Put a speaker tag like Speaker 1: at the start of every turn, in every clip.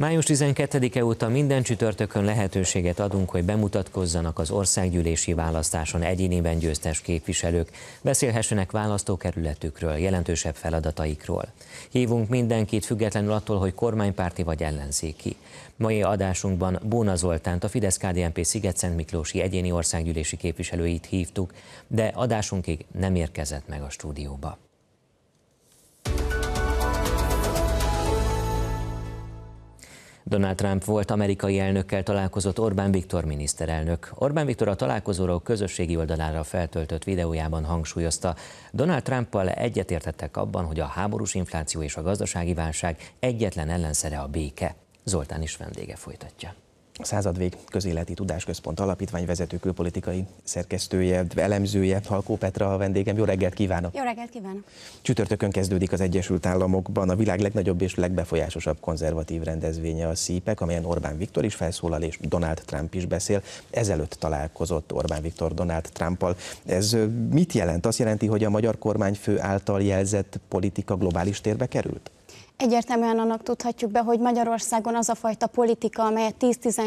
Speaker 1: Május 12-e óta minden csütörtökön lehetőséget adunk, hogy bemutatkozzanak az országgyűlési választáson egyéniben győztes képviselők, beszélhessenek választókerületükről, jelentősebb feladataikról. Hívunk mindenkit függetlenül attól, hogy kormánypárti vagy ellenzéki. Mai adásunkban Bóna Zoltánt, a Fidesz-KDNP Sziget-Szent Miklósi egyéni országgyűlési képviselőit hívtuk, de adásunkig nem érkezett meg a stúdióba. Donald Trump volt amerikai elnökkel találkozott Orbán Viktor miniszterelnök. Orbán Viktor a találkozóról közösségi oldalára feltöltött videójában hangsúlyozta, Donald Trumpal egyetértettek abban, hogy a háborús infláció és a gazdasági válság egyetlen ellenszere a béke. Zoltán is vendége folytatja századvég közéleti tudásközpont alapítvány vezető külpolitikai szerkesztője, elemzője, Halkó Petra a vendégem. Jó reggelt kívánok! Jó
Speaker 2: reggelt kívánok!
Speaker 1: Csütörtökön kezdődik az Egyesült Államokban a világ legnagyobb és legbefolyásosabb konzervatív rendezvénye a szípek, amelyen Orbán Viktor is felszólal, és Donald Trump is beszél. Ezelőtt találkozott Orbán Viktor Donald Trumpal. Ez mit jelent? Azt jelenti, hogy a magyar kormányfő által jelzett politika globális térbe került?
Speaker 2: Egyértelműen annak tudhatjuk be, hogy Magyarországon az a fajta politika, amelyet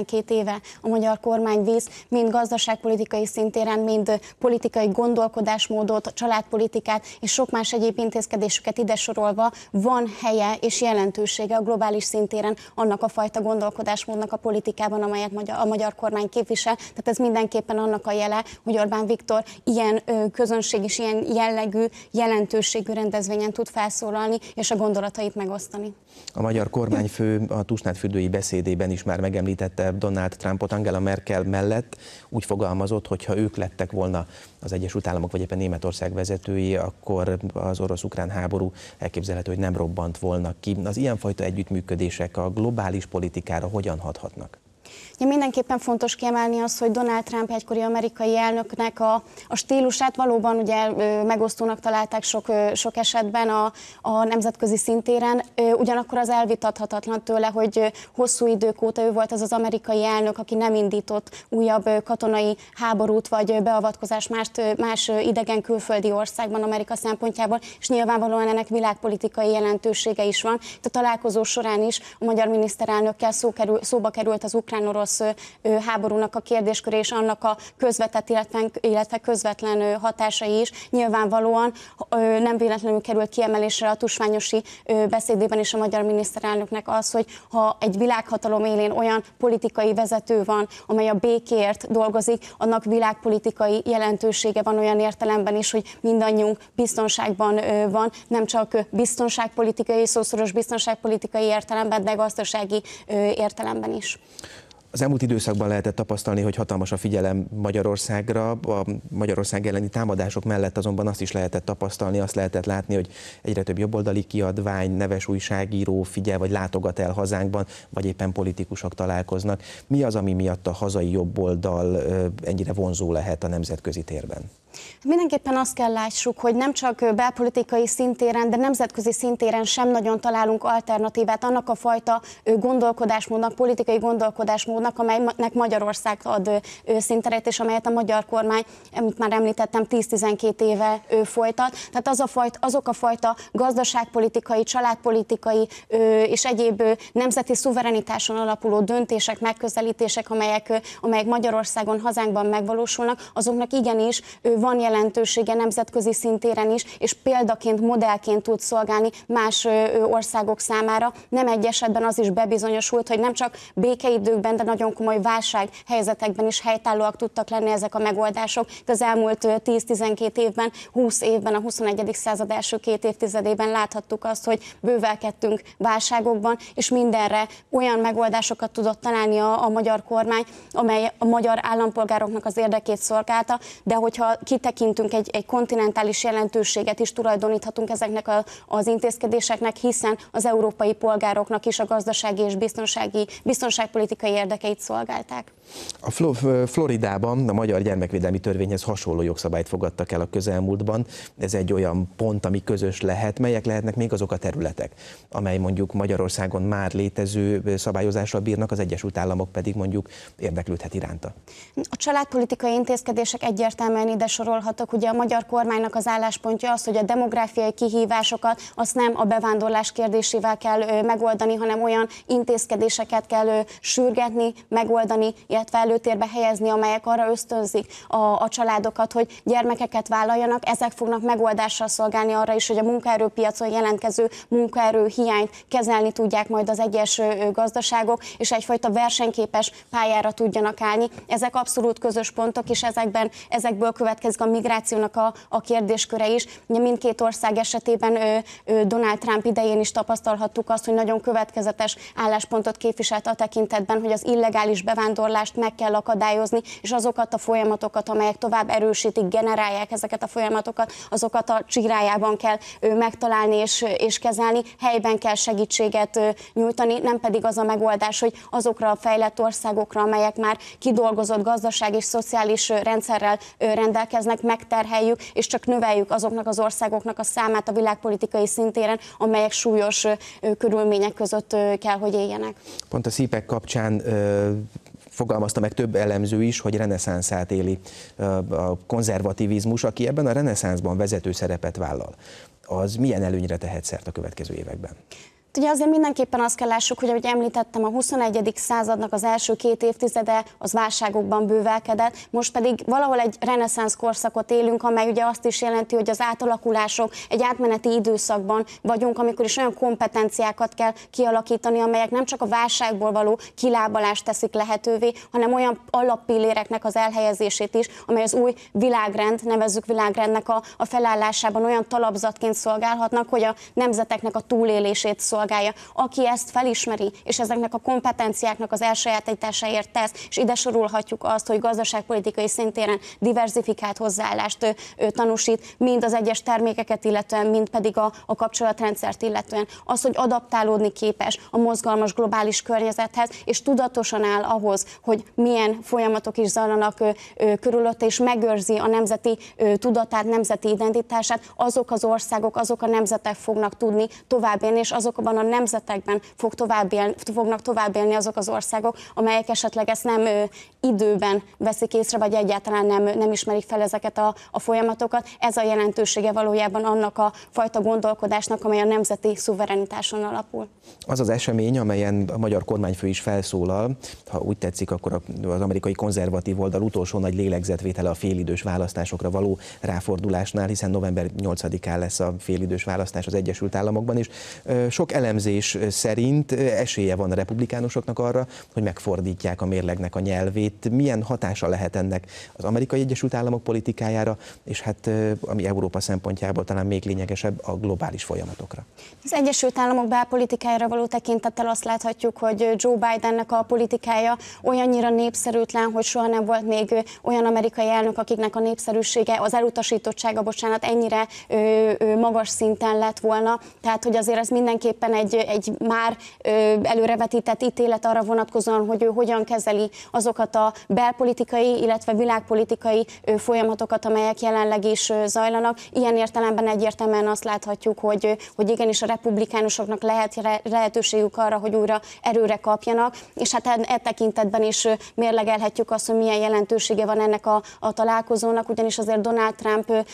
Speaker 2: 12 éve a magyar kormány visz, mind gazdaságpolitikai szintéren, mind politikai gondolkodásmódot, családpolitikát és sok más egyéb intézkedésüket ide sorolva van helye és jelentősége a globális szintéren annak a fajta gondolkodásmódnak a politikában, amelyet magyar, a magyar kormány képvisel. Tehát ez mindenképpen annak a jele, hogy Orbán Viktor ilyen közönség és ilyen jellegű, jelentőségű rendezvényen tud felszólalni és a gondolatait megosztani.
Speaker 1: A magyar kormányfő a Tusnád beszédében is már megemlítette Carter, Donald Trumpot, Angela Merkel mellett úgy fogalmazott, hogy ha ők lettek volna az Egyesült Államok vagy éppen Németország vezetői, akkor az orosz-ukrán háború elképzelhető, hogy nem robbant volna ki. Az ilyenfajta együttműködések a globális politikára hogyan hathatnak?
Speaker 2: Ugye mindenképpen fontos kiemelni azt, hogy Donald Trump egykori amerikai elnöknek a, a stílusát valóban ugye megosztónak találták sok, sok esetben a, a nemzetközi szintéren, ugyanakkor az elvitathatatlan tőle, hogy hosszú idők óta ő volt az az amerikai elnök, aki nem indított újabb katonai háborút vagy beavatkozás más, más idegen külföldi országban Amerika szempontjából, és nyilvánvalóan ennek világpolitikai jelentősége is van. Itt a találkozó során is a magyar miniszterelnökkel szó kerül, szóba került az ukrán ukrán-orosz háborúnak a kérdésköre és annak a közvetett, illetve, illetve közvetlen hatásai is nyilvánvalóan nem véletlenül került kiemelésre a tusványosi beszédében is a magyar miniszterelnöknek az, hogy ha egy világhatalom élén olyan politikai vezető van, amely a békért dolgozik, annak világpolitikai jelentősége van olyan értelemben is, hogy mindannyiunk biztonságban van, nem csak biztonságpolitikai, szószoros biztonságpolitikai értelemben, de gazdasági értelemben is.
Speaker 1: Az elmúlt időszakban lehetett tapasztalni, hogy hatalmas a figyelem Magyarországra, a Magyarország elleni támadások mellett azonban azt is lehetett tapasztalni, azt lehetett látni, hogy egyre több jobboldali kiadvány, neves újságíró figyel vagy látogat el hazánkban, vagy éppen politikusok találkoznak. Mi az, ami miatt a hazai jobboldal ennyire vonzó lehet a nemzetközi térben?
Speaker 2: Mindenképpen azt kell lássuk, hogy nem csak belpolitikai szintéren, de nemzetközi szintéren sem nagyon találunk alternatívát annak a fajta gondolkodásmódnak, politikai gondolkodásmódnak, amelynek Magyarország ad szinteret, és amelyet a magyar kormány, amit már említettem, 10-12 éve ő folytat. Tehát az a fajta, azok a fajta gazdaságpolitikai, családpolitikai és egyéb nemzeti szuverenitáson alapuló döntések, megközelítések, amelyek, amelyek Magyarországon, hazánkban megvalósulnak, azoknak igenis van jelentősége nemzetközi szintéren is, és példaként, modellként tud szolgálni más országok számára. Nem egy esetben az is bebizonyosult, hogy nem csak békeidőkben, de nagyon komoly válság helyzetekben is helytállóak tudtak lenni ezek a megoldások. De az elmúlt 10-12 évben, 20 évben, a 21. század első két évtizedében láthattuk azt, hogy bővelkedtünk válságokban, és mindenre olyan megoldásokat tudott találni a, a magyar kormány, amely a magyar állampolgároknak az érdekét szolgálta, de hogyha ki kitekintünk, egy, egy kontinentális jelentőséget is tulajdoníthatunk ezeknek a, az intézkedéseknek, hiszen az európai polgároknak is a gazdasági és biztonsági, biztonságpolitikai érdekeit szolgálták.
Speaker 1: A Floridában a magyar gyermekvédelmi törvényhez hasonló jogszabályt fogadtak el a közelmúltban. Ez egy olyan pont, ami közös lehet. Melyek lehetnek még azok a területek, amely mondjuk Magyarországon már létező szabályozásra bírnak, az Egyesült Államok pedig mondjuk érdeklődhet iránta?
Speaker 2: A családpolitikai intézkedések egyértelműen ide sor felsorolhatok. Ugye a magyar kormánynak az álláspontja az, hogy a demográfiai kihívásokat azt nem a bevándorlás kérdésével kell megoldani, hanem olyan intézkedéseket kell sürgetni, megoldani, illetve előtérbe helyezni, amelyek arra ösztönzik a, a családokat, hogy gyermekeket vállaljanak. Ezek fognak megoldással szolgálni arra is, hogy a munkaerőpiacon jelentkező munkaerő hiányt kezelni tudják majd az egyes gazdaságok, és egyfajta versenyképes pályára tudjanak állni. Ezek abszolút közös pontok, és ezekben, ezekből következik ez a migrációnak a, a kérdésköre is. Ugye mindkét ország esetében ő, ő Donald Trump idején is tapasztalhattuk azt, hogy nagyon következetes álláspontot képviselt a tekintetben, hogy az illegális bevándorlást meg kell akadályozni, és azokat a folyamatokat, amelyek tovább erősítik, generálják ezeket a folyamatokat, azokat a csirájában kell ő megtalálni és, és kezelni, helyben kell segítséget nyújtani, nem pedig az a megoldás, hogy azokra a fejlett országokra, amelyek már kidolgozott gazdaság és szociális rendszerrel rendelkeznek, léteznek, megterheljük, és csak növeljük azoknak az országoknak a számát a világpolitikai szintéren, amelyek súlyos körülmények között kell, hogy éljenek.
Speaker 1: Pont a szípek kapcsán fogalmazta meg több elemző is, hogy reneszánszát éli a konzervativizmus, aki ebben a reneszánszban vezető szerepet vállal az milyen előnyre tehet szert a következő években?
Speaker 2: ugye azért mindenképpen azt kell lássuk, hogy ahogy említettem, a 21. századnak az első két évtizede az válságokban bővelkedett, most pedig valahol egy reneszánsz korszakot élünk, amely ugye azt is jelenti, hogy az átalakulások egy átmeneti időszakban vagyunk, amikor is olyan kompetenciákat kell kialakítani, amelyek nem csak a válságból való kilábalást teszik lehetővé, hanem olyan alappilléreknek az elhelyezését is, amely az új világrend, nevezzük világrendnek a, a felállásában olyan talapzatként szolgálhatnak, hogy a nemzeteknek a túlélését szolgálják szolgálja, aki ezt felismeri, és ezeknek a kompetenciáknak az elsajátításáért tesz, és ide sorolhatjuk azt, hogy gazdaságpolitikai szintéren diversifikált hozzáállást ő, ő tanúsít, mind az egyes termékeket illetően, mind pedig a, a kapcsolatrendszert illetően. Az, hogy adaptálódni képes a mozgalmas globális környezethez, és tudatosan áll ahhoz, hogy milyen folyamatok is zajlanak ő, ő, körülötte, és megőrzi a nemzeti ő, tudatát, nemzeti identitását, azok az országok, azok a nemzetek fognak tudni tovább élni, és azokban általában a nemzetekben fog tovább élni, fognak tovább élni azok az országok, amelyek esetleg ezt nem ö, időben veszik észre, vagy egyáltalán nem, nem ismerik fel ezeket a, a folyamatokat. Ez a jelentősége valójában annak a fajta gondolkodásnak, amely a nemzeti szuverenitáson alapul.
Speaker 1: Az az esemény, amelyen a magyar kormányfő is felszólal, ha úgy tetszik, akkor az amerikai konzervatív oldal utolsó nagy lélegzetvétele a félidős választásokra való ráfordulásnál, hiszen november 8-án lesz a félidős választás az Egyesült Államokban, és sok elemzés szerint esélye van a republikánusoknak arra, hogy megfordítják a mérlegnek a nyelvét. Milyen hatása lehet ennek az amerikai Egyesült Államok politikájára, és hát ami Európa szempontjából talán még lényegesebb, a globális folyamatokra?
Speaker 2: Az Egyesült Államok belpolitikájára való tekintettel azt láthatjuk, hogy Joe Bidennek a politikája olyannyira népszerűtlen, hogy soha nem volt még olyan amerikai elnök, akiknek a népszerűsége, az elutasítottsága, bocsánat, ennyire magas szinten lett volna. Tehát, hogy azért ez mindenképpen van egy, egy már előrevetített ítélet arra vonatkozóan, hogy ő hogyan kezeli azokat a belpolitikai, illetve világpolitikai folyamatokat, amelyek jelenleg is zajlanak. Ilyen értelemben egyértelműen azt láthatjuk, hogy, hogy igenis a republikánusoknak lehet lehetőségük arra, hogy újra erőre kapjanak, és hát e, e tekintetben is mérlegelhetjük azt, hogy milyen jelentősége van ennek a, a találkozónak, ugyanis azért Donald Trump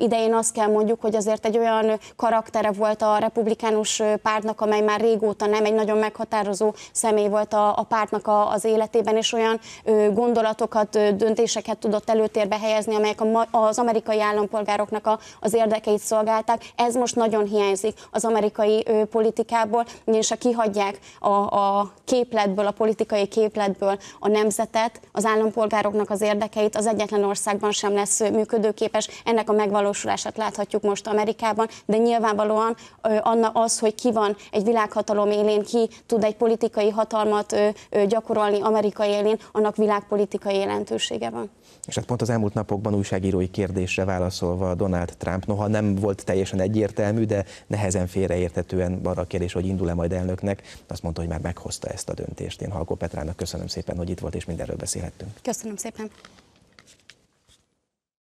Speaker 2: idején azt kell mondjuk, hogy azért egy olyan karaktere volt a republikánus pártnak, családnak, amely már régóta nem egy nagyon meghatározó személy volt a, a pártnak a, az életében, és olyan ö, gondolatokat, ö, döntéseket tudott előtérbe helyezni, amelyek a, az amerikai állampolgároknak a, az érdekeit szolgálták. Ez most nagyon hiányzik az amerikai ö, politikából, és ha kihagyják a, a képletből, a politikai képletből a nemzetet, az állampolgároknak az érdekeit, az egyetlen országban sem lesz működőképes. Ennek a megvalósulását láthatjuk most Amerikában, de nyilvánvalóan ö, anna az, hogy ki van van egy világhatalom élén, ki tud egy politikai hatalmat ö, ö, gyakorolni amerikai élén, annak világpolitikai jelentősége van.
Speaker 1: És hát pont az elmúlt napokban újságírói kérdésre válaszolva Donald Trump, noha nem volt teljesen egyértelmű, de nehezen félreértetően arra a kérdés, hogy indul-e majd elnöknek, azt mondta, hogy már meghozta ezt
Speaker 2: a döntést. Én Halkó Petrának köszönöm szépen, hogy itt volt és mindenről beszélhettünk. Köszönöm szépen.